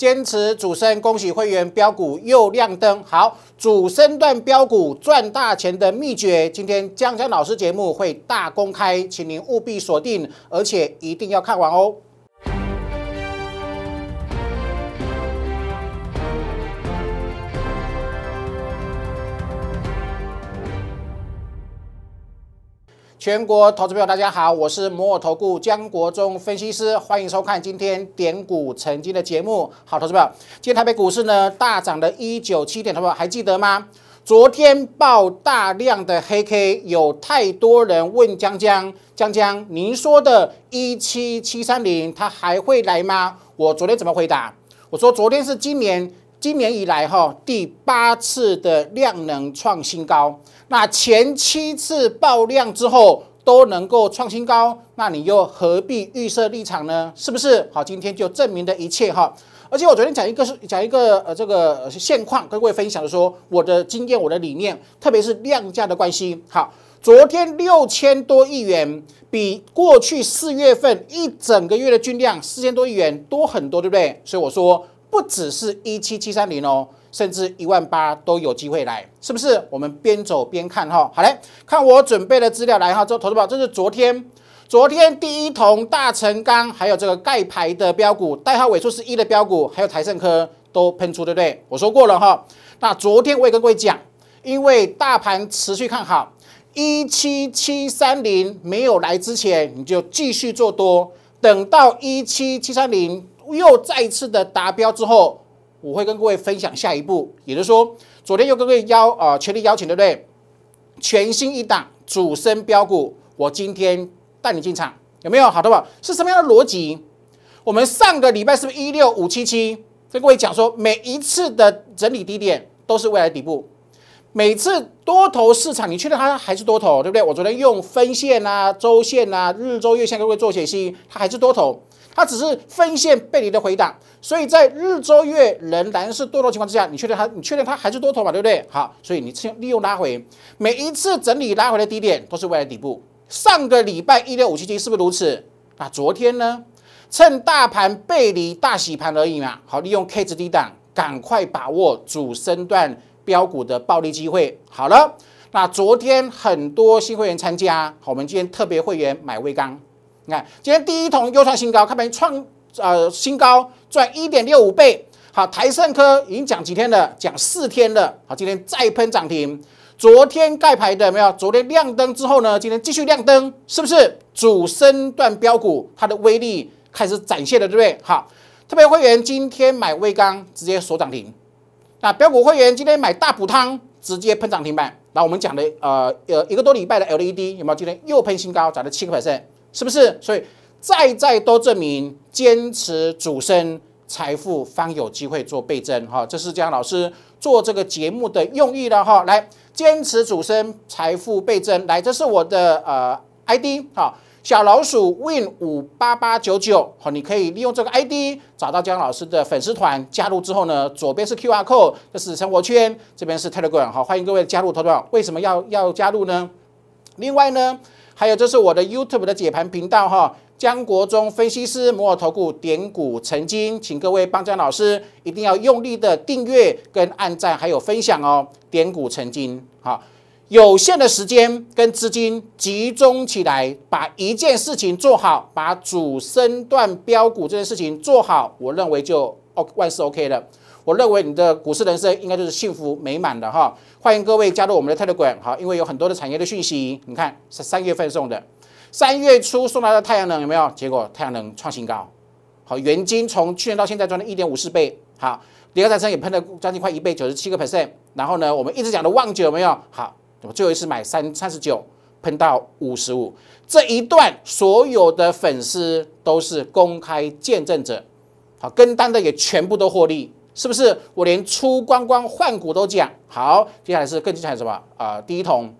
坚持主升，恭喜会员标股又亮灯。好，主升段标股赚大钱的秘诀，今天江江老师节目会大公开，请您务必锁定，而且一定要看完哦。全国投资朋友，大家好，我是摩尔投顾江国忠分析师，欢迎收看今天点股成金的节目。好，投资朋友，今天台北股市呢大涨的一九七点，朋友还记得吗？昨天爆大量的黑 K，有太多人问江江江江，您说的一七七三零，它还会来吗？我昨天怎么回答？我说昨天是今年。今年以来哈，第八次的量能创新高。那前七次爆量之后都能够创新高，那你又何必预设立场呢？是不是？好，今天就证明的一切哈。而且我昨天讲一个是讲一个呃这个现况，跟各位分享的说我的经验我的理念，特别是量价的关系。好，昨天六千多亿元比过去四月份一整个月的均量四千多亿元多很多，对不对？所以我说。不只是一七七三零哦，甚至一万八都有机会来，是不是？我们边走边看哈。好嘞，看我准备的资料来哈。这投资宝，这是昨天，昨天第一同大成钢，还有这个盖牌的标股，代号尾数是一的标股，还有台盛科都喷出，对不对？我说过了哈。那昨天我也跟各位讲，因为大盘持续看好，一七七三零没有来之前，你就继续做多，等到一七七三零。又再次的达标之后，我会跟各位分享下一步。也就是说，昨天又跟各位邀啊，全力邀请，对不对？全新一档主升标股，我今天带你进场，有没有？好的吧？是什么样的逻辑？我们上个礼拜是不是一六五七七？跟各位讲说，每一次的整理低点都是未来底部，每次多头市场，你确认它还是多头，对不对？我昨天用分线啊、周线啊、日周月线跟各位做解析，它还是多头。它只是分线背离的回档，所以在日周月仍然是多头情况之下，你确定它，你确定它还是多头嘛，对不对？好，所以你利用拉回，每一次整理拉回的低点都是未来底部。上个礼拜一六五七七是不是如此？那昨天呢？趁大盘背离大洗盘而已嘛。好，利用 K 值低档，赶快把握主升段标股的暴利机会。好了，那昨天很多新会员参加，好，我们今天特别会员买微钢。你看，今天第一桶又创新高，开盘创呃新高，赚一点六五倍。好，台盛科已经讲几天了，讲四天了。好，今天再喷涨停。昨天盖牌的没有？昨天亮灯之后呢？今天继续亮灯，是不是主升段标股它的威力开始展现了，对不对？好，特别会员今天买微钢直接锁涨停。那标股会员今天买大补汤直接喷涨停板。那我们讲的呃呃一个多礼拜的 LED 有没有？今天又喷新高，涨了七个百 n t 是不是？所以再再都证明，坚持主升，财富方有机会做倍增。哈，这是江老师做这个节目的用意了。哈，来，坚持主升，财富倍增。来，这是我的呃 ID，哈。小老鼠 Win 五八八九九。好，你可以利用这个 ID 找到江老师的粉丝团，加入之后呢，左边是 QR code，这是生活圈，这边是 Telegram。好，欢迎各位加入 Telegram。为什么要要加入呢？另外呢？还有，这是我的 YouTube 的解盘频道哈，江国忠分析师，摩尔投顾，点股成金，请各位帮江老师一定要用力的订阅跟按赞，还有分享哦，点股成金，好，有限的时间跟资金集中起来，把一件事情做好，把主升段标股这件事情做好，我认为就哦万事 OK 了。我认为你的股市人生应该就是幸福美满的哈！欢迎各位加入我们的泰德 m 好，因为有很多的产业的讯息。你看是三月份送的，三月初送来的太阳能有没有？结果太阳能创新高，好，原金从去年到现在赚了一点五四倍。好，联合财升也喷了将近快一倍，九十七个 percent。然后呢，我们一直讲的旺九有没有？好，我最后一次买三三十九，喷到五十五，这一段所有的粉丝都是公开见证者，好，跟单的也全部都获利。是不是我连出光光换股都讲好？接下来是更精彩什么啊？第一桶，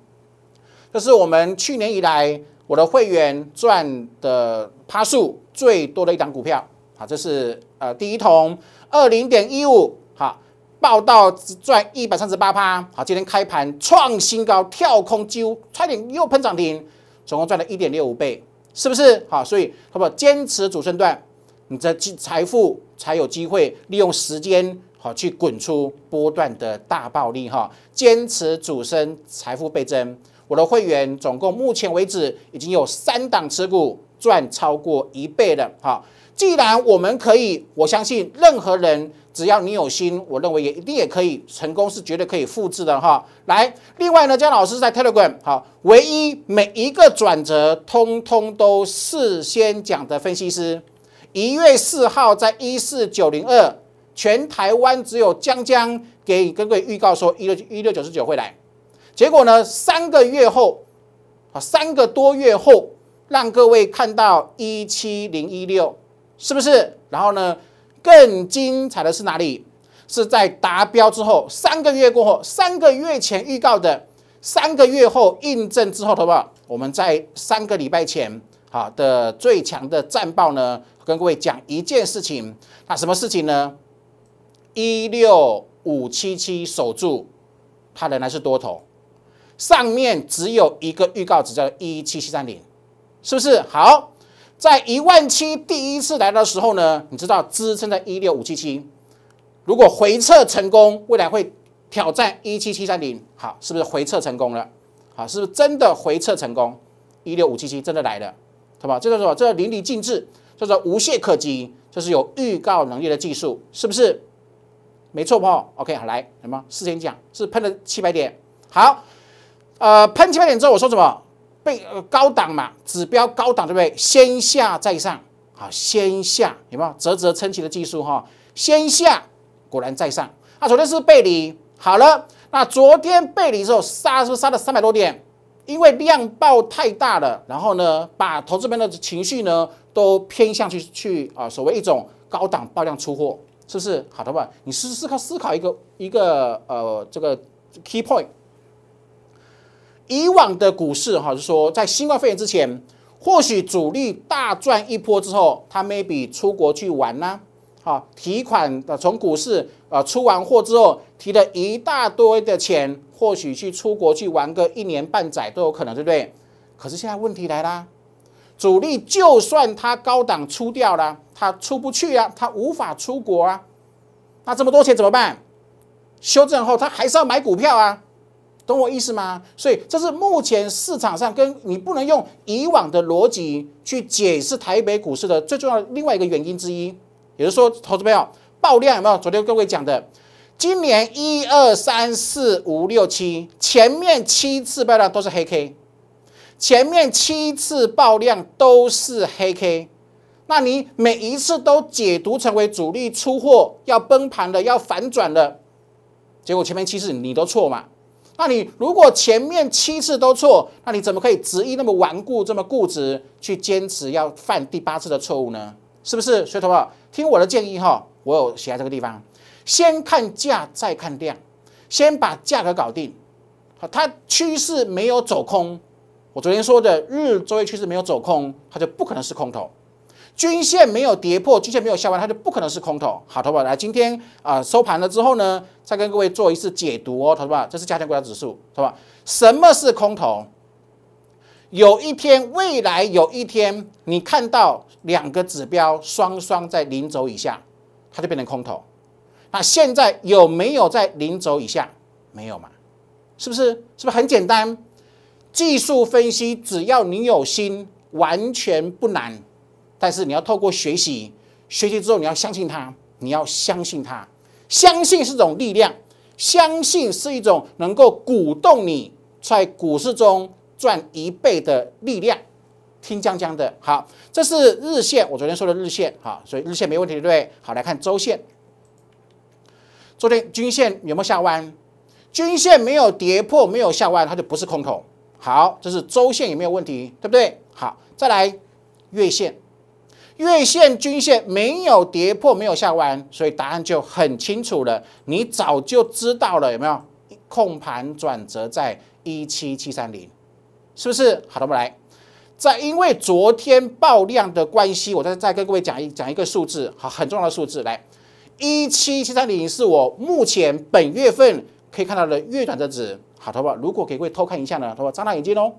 这是我们去年以来我的会员赚的趴数最多的一档股票好，这是呃第一桶二零点一五，好，报到只赚一百三十八趴。好，今天开盘创新高，跳空几乎差点又喷涨停，总共赚了一点六五倍，是不是好？所以它不坚持主升段。你的财富才有机会利用时间，好去滚出波段的大暴利哈！坚持主升，财富倍增。我的会员总共目前为止已经有三档持股赚超过一倍了。哈。既然我们可以，我相信任何人只要你有心，我认为也一定也可以成功，是绝对可以复制的哈！来，另外呢，江老师在 Telegram 好，唯一每一个转折通通都事先讲的分析师。一月四号，在一四九零二，全台湾只有江江给各位预告说一六一六九十九会来，结果呢，三个月后，啊，三个多月后，让各位看到一七零一六，是不是？然后呢，更精彩的是哪里？是在达标之后三个月过后，三个月前预告的，三个月后印证之后，好不好？我们在三个礼拜前。好的，最强的战报呢？跟各位讲一件事情，那什么事情呢？一六五七七守住，它仍然是多头，上面只有一个预告值叫一七七三零，是不是？好，在一万七第一次来的时候呢，你知道支撑在一六五七七，如果回撤成功，未来会挑战一七七三零，好，是不是回撤成功了？好，是不是真的回撤成功？一六五七七真的来了。好吧？叫做什么？叫淋漓尽致，叫做无懈可击，这是有预告能力的技术，是不是？没错吧？OK，好来，什么？事先讲是喷了七百点，好，呃，喷七百点之后我说什么？背高档嘛，指标高档，对不对？先下再上，好，先下有没有？啧啧称奇的技术哈，先下果然再上，那昨天是背离，好了，那昨天背离之后杀是不是杀了三百多点？因为量爆太大了，然后呢，把投资边的情绪呢都偏向去去啊，所谓一种高档爆量出货，是不是？好的吧？你是思考思考一个一个呃这个 key point。以往的股市哈，是说在新冠肺炎之前，或许主力大赚一波之后，他 maybe 出国去玩呐，好提款的从股市啊出完货之后，提了一大堆的钱。或许去出国去玩个一年半载都有可能，对不对？可是现在问题来啦，主力就算他高档出掉了，他出不去啊，他无法出国啊。那这么多钱怎么办？修正后他还是要买股票啊，懂我意思吗？所以这是目前市场上跟你不能用以往的逻辑去解释台北股市的最重要的另外一个原因之一。也就是说，投资朋友爆量有没有？昨天各位讲的。今年一二三四五六七，前面七次爆量都是黑 K，前面七次爆量都是黑 K，那你每一次都解读成为主力出货要崩盘的，要反转的，结果前面七次你都错嘛？那你如果前面七次都错，那你怎么可以执意那么顽固这么固执去坚持要犯第八次的错误呢？是不是？所以，同学听我的建议哈，我有写在这个地方。先看价再看量，先把价格搞定。好，它趋势没有走空，我昨天说的日周线趋势没有走空，它就不可能是空头。均线没有跌破，均线没有下完，它就不可能是空头。好，投保来今天啊收盘了之后呢，再跟各位做一次解读哦，同保，们，这是加权股价指数，是吧？什么是空头？有一天，未来有一天，你看到两个指标双双在零轴以下，它就变成空头。那现在有没有在零轴以下？没有嘛？是不是？是不是很简单？技术分析，只要你有心，完全不难。但是你要透过学习，学习之后你要相信它，你要相信它。相信是一种力量，相信是一种能够鼓动你在股市中赚一倍的力量。听江江的好，这是日线，我昨天说的日线好，所以日线没问题，对不对？好，来看周线。昨天均线有没有下弯？均线没有跌破，没有下弯，它就不是空头。好，这是周线有没有问题？对不对？好，再来月线，月线均线没有跌破，没有下弯，所以答案就很清楚了。你早就知道了，有没有控盘转折在一七七三零？是不是？好的，我们来，在因为昨天爆量的关系，我再再跟各位讲一讲一个数字，好，很重要的数字，来。一七七三零是我目前本月份可以看到的月短的值。好，好不如果各位偷看一下呢，好不好？张大眼睛哦，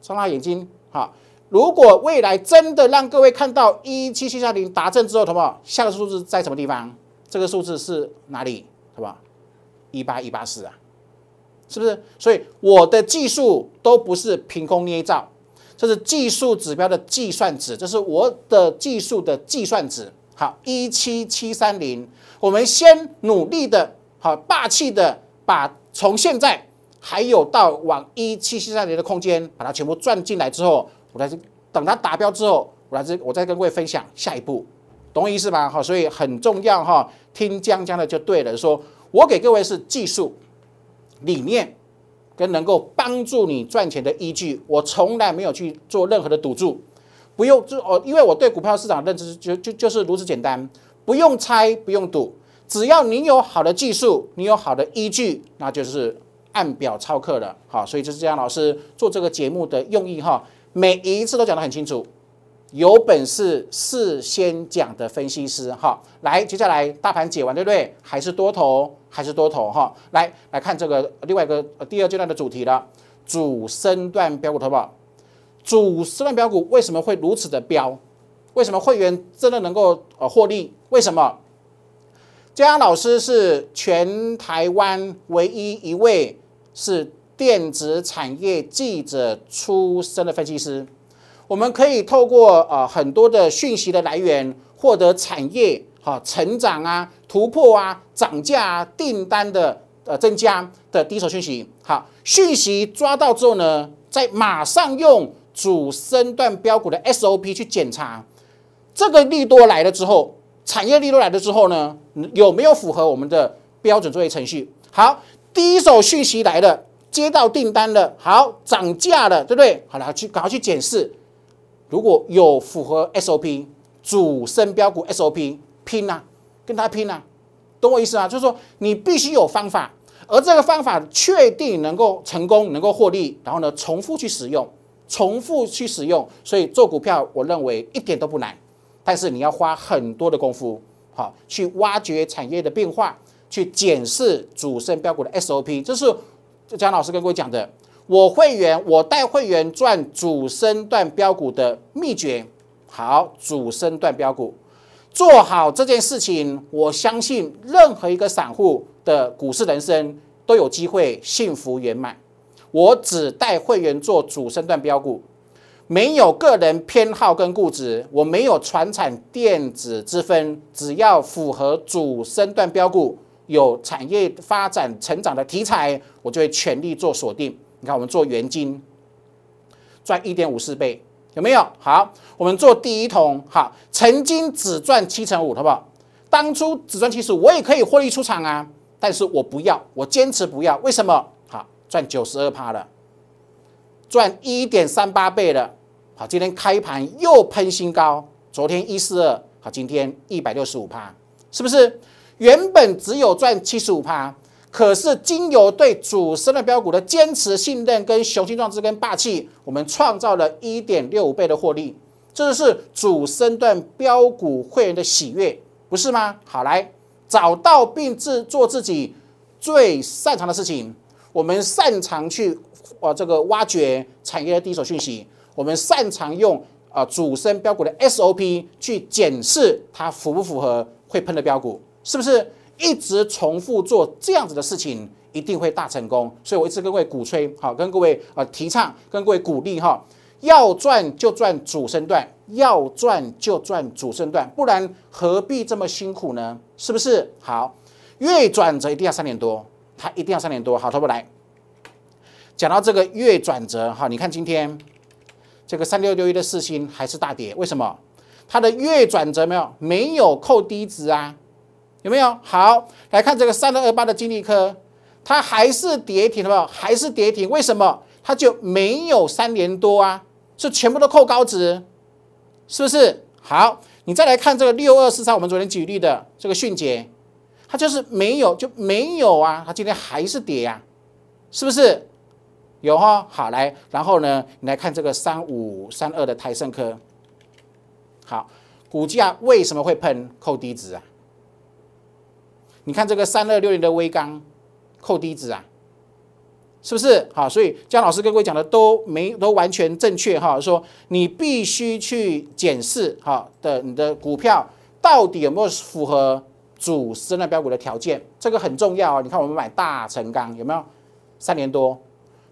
张大眼睛，好。如果未来真的让各位看到一七七三零达震之后，好不下个数字在什么地方？这个数字是哪里？好不好？一八一八四啊，是不是？所以我的技术都不是凭空捏造，这是技术指标的计算值，这是我的技术的计算值。好，一七七三零，我们先努力的，好霸气的把从现在还有到往一七七三零的空间，把它全部赚进来之后，我再等它达标之后，我再我再跟各位分享下一步，懂我意思吧？好，所以很重要哈，听江江的就对了。说我给各位是技术理念，跟能够帮助你赚钱的依据，我从来没有去做任何的赌注。不用就哦，因为我对股票市场的认知就就就是如此简单，不用猜，不用赌，只要你有好的技术，你有好的依据，那就是按表操课了。好，所以就是这样。老师做这个节目的用意哈，每一次都讲的很清楚，有本事事先讲的分析师哈。来，接下来大盘解完对不对？还是多头，还是多头哈。来，来看这个另外一个第二阶段的主题了，主升段标股投保。主示范标股为什么会如此的标？为什么会员真的能够呃获利？为什么？嘉良老师是全台湾唯一一位是电子产业记者出身的分析师。我们可以透过呃很多的讯息的来源，获得产业哈成长啊、突破啊、涨价啊、订单的呃增加的第一手讯息。好，讯息抓到之后呢，再马上用。主升段标股的 SOP 去检查，这个利多来了之后，产业利多来了之后呢，有没有符合我们的标准作业程序？好，第一手讯息来了，接到订单了，好，涨价了，对不对？好了，去赶快去检视，如果有符合 SOP 主升标股 SOP 拼呐，跟他拼呐，懂我意思啊？就是说你必须有方法，而这个方法确定能够成功，能够获利，然后呢，重复去使用。重复去使用，所以做股票，我认为一点都不难，但是你要花很多的功夫，好，去挖掘产业的变化，去检视主升标股的 SOP，这是江老师跟各位讲的。我会员，我带会员赚主升段标股的秘诀，好，主升段标股，做好这件事情，我相信任何一个散户的股市人生都有机会幸福圆满。我只带会员做主升段标股，没有个人偏好跟固执，我没有传产电子之分，只要符合主升段标股，有产业发展成长的题材，我就会全力做锁定。你看，我们做原金赚一点五四倍，有没有？好，我们做第一桶好，曾经只赚七成五，好不好？当初只赚七十五，我也可以获利出场啊，但是我不要，我坚持不要，为什么？赚九十二趴了，赚一点三八倍了。好，今天开盘又喷新高，昨天一四二，好，今天一百六十五趴，是不是？原本只有赚七十五趴，可是经由对主升段标的坚持信任、跟雄心壮志、跟霸气，我们创造了一点六五倍的获利。这就是主升段标股会员的喜悦，不是吗？好，来找到并自做自己最擅长的事情。我们擅长去啊这个挖掘产业的第一手讯息，我们擅长用啊主升标股的 SOP 去检视它符不符合会喷的标股，是不是一直重复做这样子的事情一定会大成功？所以我一直跟各位鼓吹，好跟各位啊提倡，跟各位鼓励哈，要赚就赚主升段，要赚就赚主升段，不然何必这么辛苦呢？是不是？好，越转折一定要三点多。它一定要三点多，好，它不来。讲到这个月转折，哈，你看今天这个三六六一的四星还是大跌，为什么？它的月转折没有，没有扣低值啊，有没有？好，来看这个三六二八的金利科，它还是跌停，有没有？还是跌停，为什么？它就没有三连多啊，是全部都扣高值，是不是？好，你再来看这个六二四三，我们昨天举例的这个迅捷。它就是没有，就没有啊！它今天还是跌呀，是不是？有哈，好来，然后呢，你来看这个三五三二的台盛科，好，股价为什么会喷扣低值啊？你看这个三二六零的微钢，扣低值啊，是不是？好，所以江老师跟各位讲的都没都完全正确哈，说你必须去检视哈的你的股票到底有没有符合。主升的标股的条件，这个很重要啊！你看我们买大成钢有没有？三年多，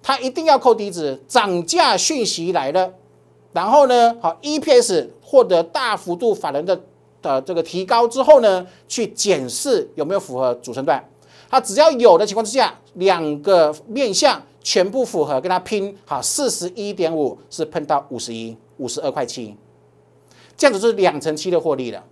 它一定要扣底子，涨价讯息来了，然后呢，好 EPS 获得大幅度法人的的这个提高之后呢，去检视有没有符合主升段。它只要有的情况之下，两个面向全部符合，跟它拼好四十一点五是碰到五十一、五十二块七，这样子就是两成七的获利了，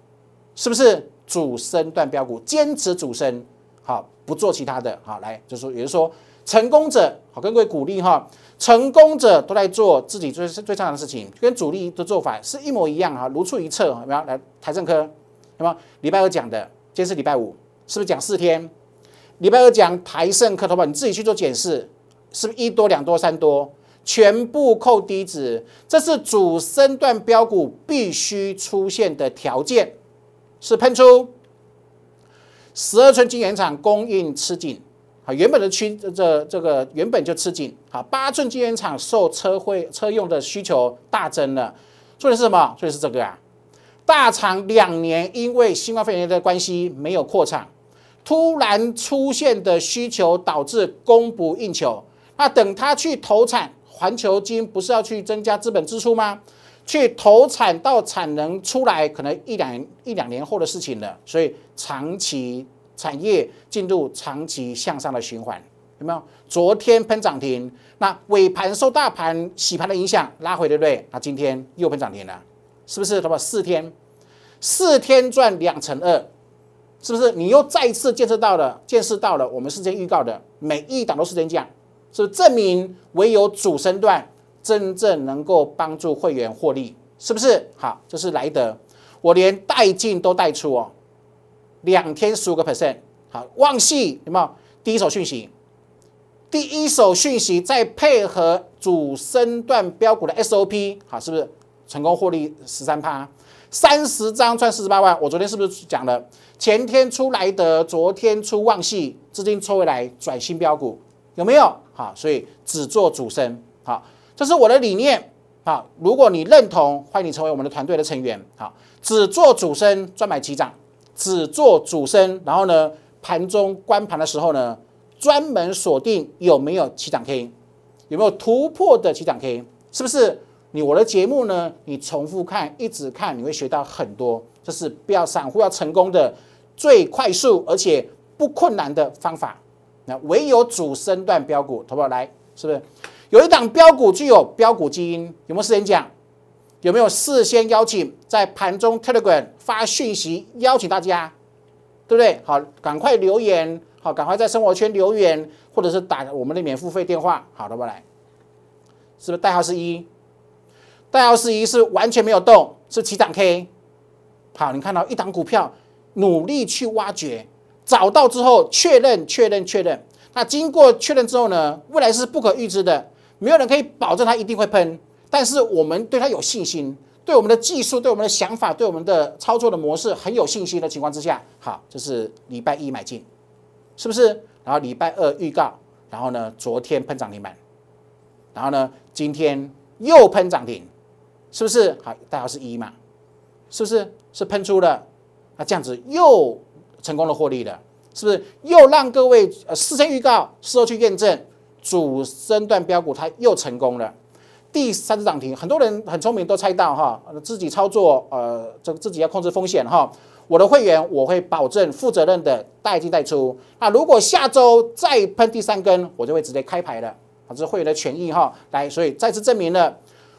是不是？主升段标股，坚持主升，好，不做其他的，好，来就是说，也就是说，成功者，好，跟各位鼓励哈，成功者都在做自己最最擅长的事情，跟主力的做法是一模一样哈，如出一辙。有没有？来台政科，有没有？礼拜二讲的，今天是礼拜五，是不是讲四天？礼拜二讲台盛科，好不你自己去做检视，是不是一多、两多、三多，全部扣低值，这是主升段标股必须出现的条件。是喷出十二寸晶圆厂供应吃紧，啊，原本的区这这个原本就吃紧，啊，八寸晶圆厂受车会车用的需求大增了，所以是什么？所以是这个啊，大厂两年因为新冠肺炎的关系没有扩产，突然出现的需求导致供不应求，那等他去投产，环球金不是要去增加资本支出吗？去投产到产能出来，可能一两一两年后的事情了。所以长期产业进入长期向上的循环，有没有？昨天喷涨停，那尾盘受大盘洗盘的影响拉回，对不对？那今天又喷涨停了，是不是？那么四天，四天赚两成二，是不是？你又再次见识到了，见识到了我们事先预告的每一档都是是不是证明唯有主升段。真正能够帮助会员获利，是不是好？就是莱德，我连带进都带出哦。两天十五个 percent，好旺系有没有？第一手讯息，第一手讯息再配合主升段标的 S O P，好是不是成功获利十三趴？三十张赚四十八万。我昨天是不是讲了？前天出来的，昨天出旺系，资金抽回来转新标股有没有？好，所以只做主升好。这是我的理念啊！如果你认同，欢迎你成为我们的团队的成员啊！只做主升，专买起涨，只做主升，然后呢，盘中、关盘的时候呢，专门锁定有没有起涨 K，有没有突破的起涨 K，是不是？你我的节目呢，你重复看，一直看，你会学到很多。这是不要散户要成功的最快速而且不困难的方法。那唯有主升段标股，投不好？来，是不是？有一档标股具有标股基因，有没有事先讲？有没有事先邀请在盘中 Telegram 发讯息邀请大家？对不对？好，赶快留言，好，赶快在生活圈留言，或者是打我们的免付费电话，好，的不来？是不是代号是一？代号是一是完全没有动，是起涨 K。好，你看到一档股票努力去挖掘，找到之后确认、确认、确认，那经过确认之后呢，未来是不可预知的。没有人可以保证他一定会喷，但是我们对他有信心，对我们的技术，对我们的想法，对我们的操作的模式很有信心的情况之下，好，这是礼拜一买进，是不是？然后礼拜二预告，然后呢，昨天喷涨停板，然后呢，今天又喷涨停，是不是？好，大家是一嘛，是不是？是喷出了，那这样子又成功的获利了，是不是？又让各位呃事先预告，事后去验证。主升段标股，它又成功了，第三次涨停，很多人很聪明都猜到哈，自己操作，呃，这个自己要控制风险哈。我的会员我会保证负责任的代进代出，那如果下周再喷第三根，我就会直接开牌了，这是会员的权益哈。来，所以再次证明了，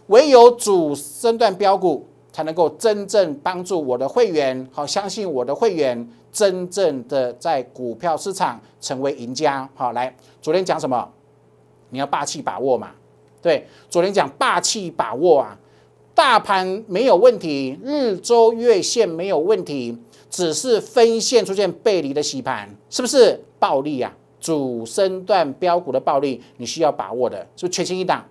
唯有主升段标股才能够真正帮助我的会员，好，相信我的会员真正的在股票市场成为赢家。好，来，昨天讲什么？你要霸气把握嘛？对，昨天讲霸气把握啊，大盘没有问题，日周月线没有问题，只是分线出现背离的洗盘，是不是暴利啊？主升段标股的暴利，你需要把握的，是不是全新一档？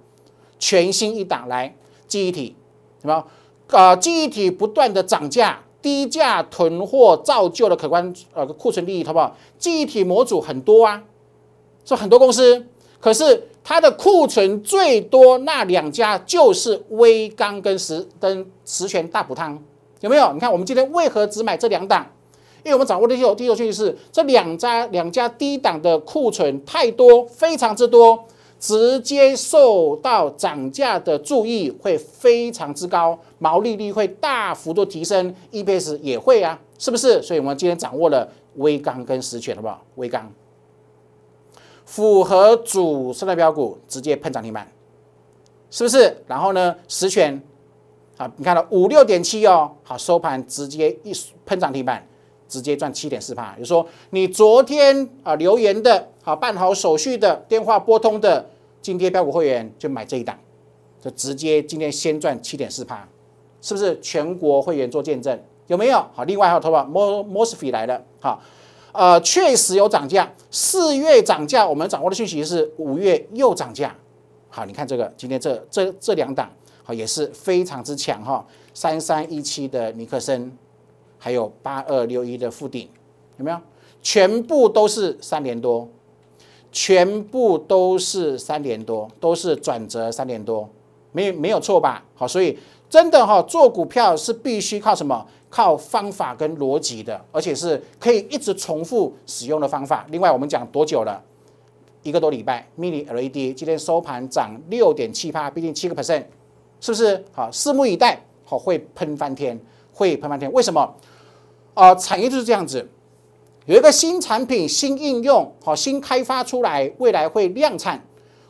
全新一档来记忆体，什么？啊，记忆体不断的涨价，低价囤货造就了可观呃库存利益，好不好？记忆体模组很多啊，是很多公司。可是它的库存最多那两家就是微刚跟十跟十全大补汤，有没有？你看我们今天为何只买这两档？因为我们掌握的第第一手信息是这两家两家低档的库存太多，非常之多，直接受到涨价的注意会非常之高，毛利率会大幅度提升，e base 也会啊，是不是？所以，我们今天掌握了微钢跟十全，好不好？微钢。符合主升的标股直接喷涨停板，是不是？然后呢，实权啊，你看到五六点七哦，好，收盘直接一喷涨停板，直接赚七点四帕。就说你昨天啊留言的，好办好手续的，电话拨通的，今天标股会员就买这一档，就直接今天先赚七点四帕，是不是？全国会员做见证，有没有？好，另外还有投保 Mosfie 来了，好。呃，确实有涨价，四月涨价，我们掌握的讯息是五月又涨价。好，你看这个，今天这这这两档，好也是非常之强哈，三三一七的尼克森，还有八二六一的富鼎，有没有？全部都是三连多，全部都是三连多，都是转折三连多，没没有错吧？好，所以。真的哈，做股票是必须靠什么？靠方法跟逻辑的，而且是可以一直重复使用的方法。另外，我们讲多久了？一个多礼拜。Mini LED 今天收盘涨六点七八，毕竟七个 percent，是不是？好，拭目以待，好会喷翻天，会喷翻天。为什么？啊，产业就是这样子，有一个新产品、新应用，好，新开发出来，未来会量产，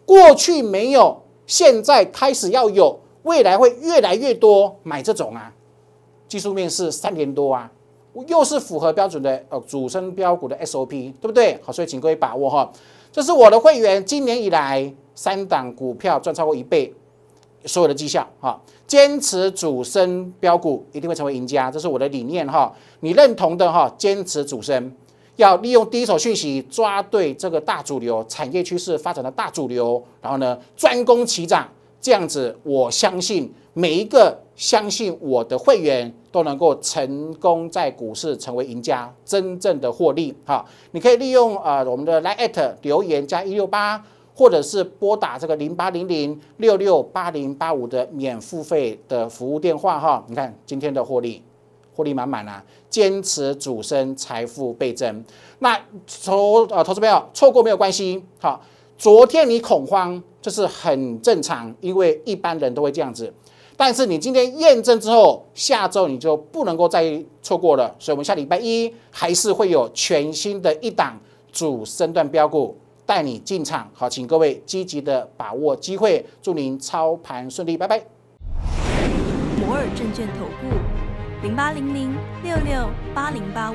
过去没有，现在开始要有。未来会越来越多买这种啊，技术面是三年多啊，又是符合标准的呃主升标股的 SOP，对不对？好，所以请各位把握哈，这是我的会员今年以来三档股票赚超过一倍，所有的绩效哈，坚持主升标股一定会成为赢家，这是我的理念哈，你认同的哈，坚持主升，要利用第一手讯息抓对这个大主流产业趋势发展的大主流，然后呢专攻其涨。这样子，我相信每一个相信我的会员都能够成功在股市成为赢家，真正的获利。哈，你可以利用啊，我们的 l i at 留言加一六八，或者是拨打这个零八零零六六八零八五的免付费的服务电话。哈，你看今天的获利，获利满满啊！坚持主升，财富倍增。那投啊，投资朋友错过没有关系。好。昨天你恐慌，这是很正常，因为一般人都会这样子。但是你今天验证之后，下周你就不能够再错过了。所以我们下礼拜一还是会有全新的一档主升段标股带你进场。好，请各位积极的把握机会，祝您操盘顺利，拜拜。摩尔证券投顾零八零零六六八零八五。